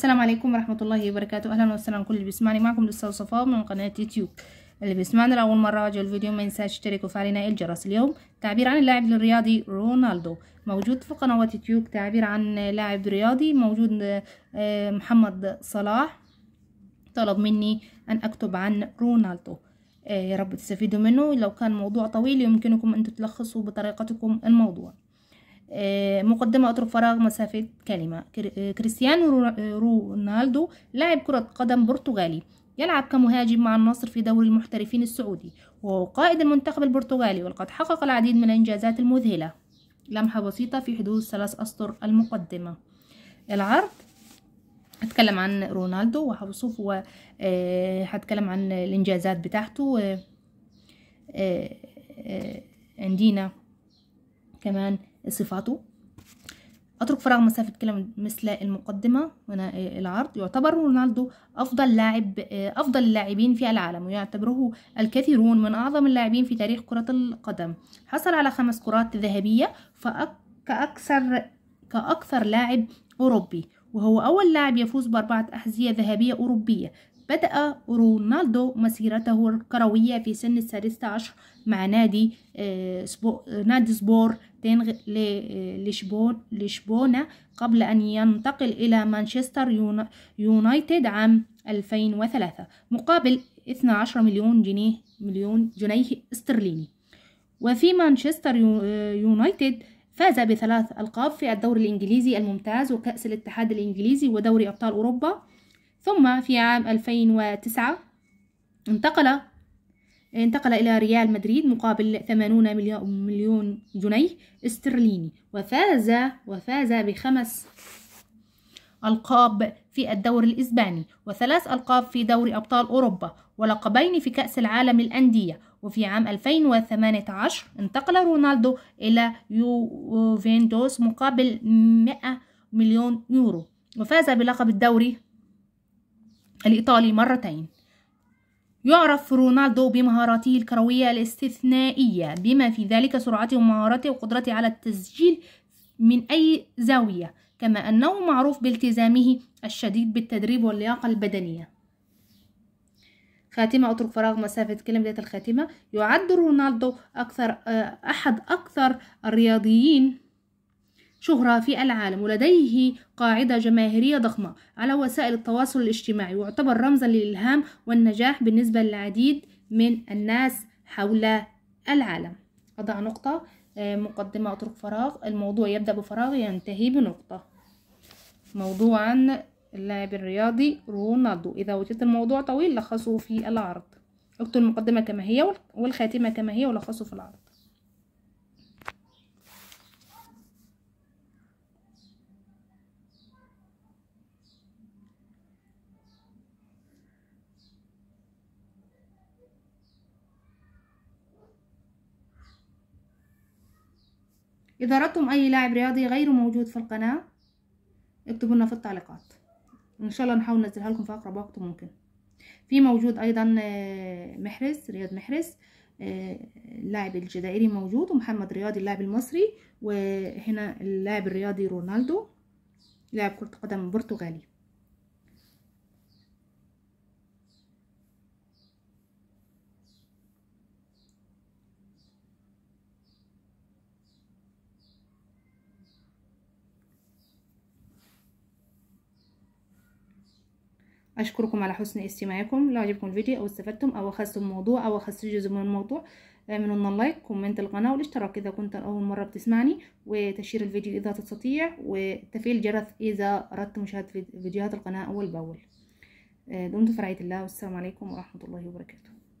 السلام عليكم ورحمة الله وبركاته أهلا وسهلا كل اللي بيسمعني معكم لسه صفاء من قناة يوتيوب اللي بيسمعنا لأول مرة جا الفيديو ما ينساش يشترك وفعلنا الجرس اليوم تعبير عن اللاعب الرياضي رونالدو موجود في قنوات يوتيوب تعبير عن لاعب رياضي موجود آه، محمد صلاح طلب مني أن أكتب عن رونالدو آه، يا رب تستفيدوا منه لو كان موضوع طويل يمكنكم أن تتلخصوا بطريقتكم الموضوع آه، مقدمة أترك فراغ مسافة كلمة آه، كريستيانو آه، رونالدو لاعب كرة قدم برتغالي يلعب كمهاجم مع النصر في دوري المحترفين السعودي وهو قائد المنتخب البرتغالي ولقد حقق العديد من الإنجازات المذهلة لمحة بسيطة في حدود ثلاث أسطر المقدمة العرض هتكلم عن رونالدو وهوصف وهتكلم عن الإنجازات بتاعته عندنا كمان صفاته اترك فراغ مسافة كلام مثل المقدمة هنا آه، العرض يعتبر رونالدو افضل لاعب آه، افضل اللاعبين في العالم ويعتبره الكثيرون من اعظم اللاعبين في تاريخ كرة القدم حصل على خمس كرات ذهبية كأكثر كأكثر لاعب أوروبي وهو أول لاعب يفوز بأربعة أحذية ذهبية أوروبية بدأ رونالدو مسيرته الكروية في سن السادسة عشر مع نادي آه، نادي سبور آه، لشبونة قبل أن ينتقل إلى مانشستر يونايتد عام 2003 مقابل 12 مليون جنيه مليون جنيه استرليني وفي مانشستر آه، يونايتد فاز بثلاث ألقاب في الدوري الإنجليزي الممتاز وكأس الاتحاد الإنجليزي ودوري أبطال أوروبا ثم في عام 2009 انتقل انتقل إلى ريال مدريد مقابل 80 مليون جنيه استرليني وفاز وفاز بخمس ألقاب في الدوري الإسباني وثلاث ألقاب في دوري أبطال أوروبا ولقبين في كأس العالم للأندية وفي عام 2018 انتقل رونالدو إلى يوفنتوس مقابل 100 مليون يورو وفاز بلقب الدوري الإيطالي مرتين يعرف رونالدو بمهاراته الكروية الاستثنائية بما في ذلك سرعته ومهارته وقدرته على التسجيل من أي زاوية كما أنه معروف بالتزامه الشديد بالتدريب واللياقة البدنية خاتمة أترك فراغ مسافة كلمة الخاتمة يعد رونالدو أكثر آه، أحد أكثر الرياضيين شهرة في العالم ولديه قاعدة جماهيرية ضخمة على وسائل التواصل الاجتماعي واعتبر رمزا للإلهام والنجاح بالنسبة للعديد من الناس حول العالم أضع نقطة آه، مقدمة أترك فراغ الموضوع يبدأ بفراغ ينتهي بنقطة موضوعا اللاعب الرياضي رونالدو إذا وجدت الموضوع طويل لخصه في العرض اكتب المقدمة كما هي والخاتمة كما هي ولخصه في العرض إذا أردتم أي لاعب رياضي غير موجود في القناة اكتبوا لنا في التعليقات إن شاء الله نحاول ننزلها لكم في أقرب وقت ممكن في موجود أيضا آه، محرز رياض محرز آه، اللاعب الجزائري موجود ومحمد رياضي اللاعب المصري وهنا اللاعب الرياضي رونالدو لاعب كرة قدم برتغالي اشكركم على حسن استماعكم لو عجبكم الفيديو او استفدتم او اخذتم موضوع او اخذتوا جزء من الموضوع اعملوا لنا لايك كومنت القناه والاشتراك اذا كنت اول مره بتسمعني وتشير الفيديو اذا تستطيع وتفعيل الجرس اذا اردت مشاهده فيديوهات القناه اول باول آه، دمتم في رعايه الله والسلام عليكم ورحمه الله وبركاته